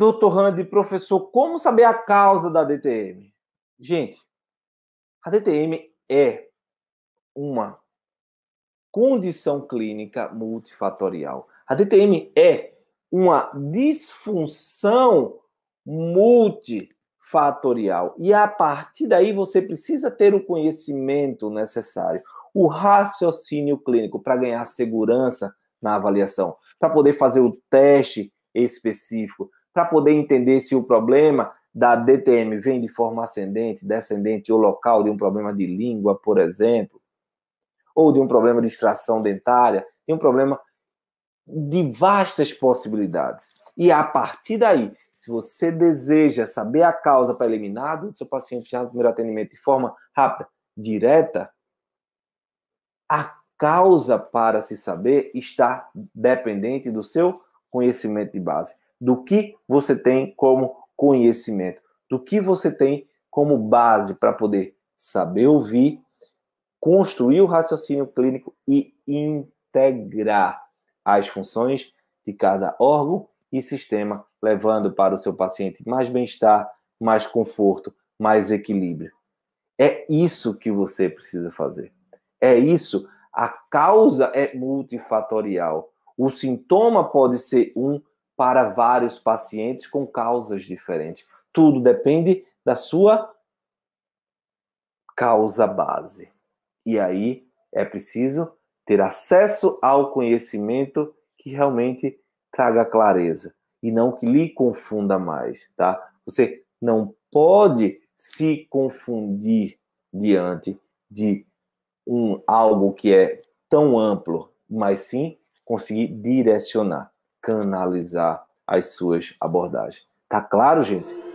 Doutor Randy, professor, como saber a causa da DTM? Gente, a DTM é uma condição clínica multifatorial. A DTM é uma disfunção multifatorial. E a partir daí você precisa ter o conhecimento necessário, o raciocínio clínico para ganhar segurança na avaliação, para poder fazer o teste específico, para poder entender se o problema da DTM vem de forma ascendente, descendente ou local de um problema de língua, por exemplo, ou de um problema de extração dentária, de um problema de vastas possibilidades. E a partir daí, se você deseja saber a causa para eliminar do seu paciente já no primeiro atendimento de forma rápida, direta, a causa para se saber está dependente do seu conhecimento de base do que você tem como conhecimento, do que você tem como base para poder saber ouvir, construir o raciocínio clínico e integrar as funções de cada órgão e sistema, levando para o seu paciente mais bem-estar, mais conforto, mais equilíbrio. É isso que você precisa fazer. É isso. A causa é multifatorial. O sintoma pode ser um, para vários pacientes com causas diferentes. Tudo depende da sua causa base. E aí é preciso ter acesso ao conhecimento que realmente traga clareza e não que lhe confunda mais, tá? Você não pode se confundir diante de um algo que é tão amplo, mas sim conseguir direcionar canalizar as suas abordagens. Tá claro, gente?